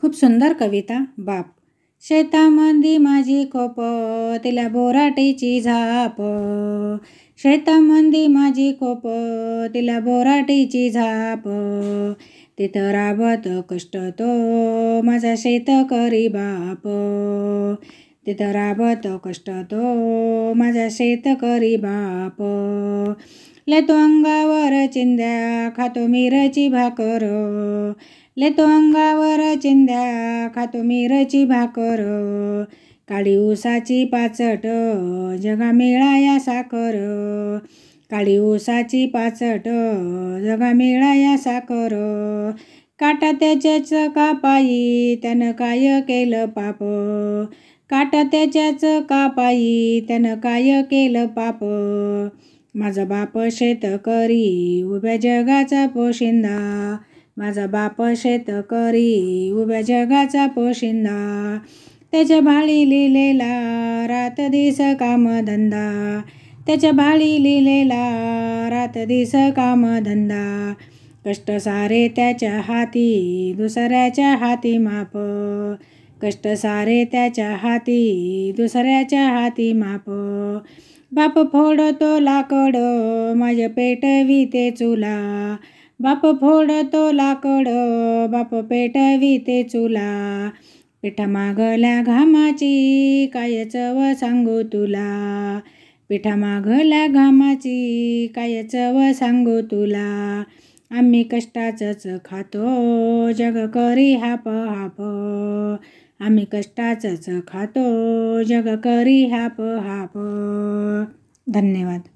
खूप सुंदर कविता बाप शेतामध्ये माझी कोप तिला बोराटीची झाप शेतामध्ये माझी कोप तिला बोराटीची झाप तिथं राबत कष्ट तो माझा शेत करी बाप तिथं राबत कष्ट तो माझा शेत करी बाप लेतो अंगावर चिंद्या खातो मिरची भाकर लेतो अंगावर चिंद्या खातो मिरची भाकर काळी ऊसाची पाचट जगा मिळाया साखर काळी ऊसाची पाचट जगा मिळाया साखर काटा त्याच्याच कापाई त्यानं काय केलं पाप काटा त्याच्याच कापाई त्यानं काय केलं पाप माझा बाप शेत करी उभ्या जगाचा पोशिंदा माझा बाप शेत करी उभ्या जगाचा पोशिंदा त्याच्या भाळी लिहिलेला रात दिस कामधंदा त्याच्या भाळी लिहिलेला रात दिस कामधंदा कष्ट सारे त्याच्या हाती दुसऱ्याच्या हाती माप कष्ट सारे त्याच्या हाती दुसऱ्याच्या हाती माप बाप फोडतो लाकड माझ्या पेटवी ते चुला बाप फोडतो लाकड बाप पेटवी ते चुला पिठा मागल्या घामाची काय चव सांगू तुला पिठा मागल्या घामाची काय चव सांगू तुला आम्ही कष्टाच खातो जग करी हाप हाप आम्ही कष्टाचं खातो जग करी हाप हाप धन्यवाद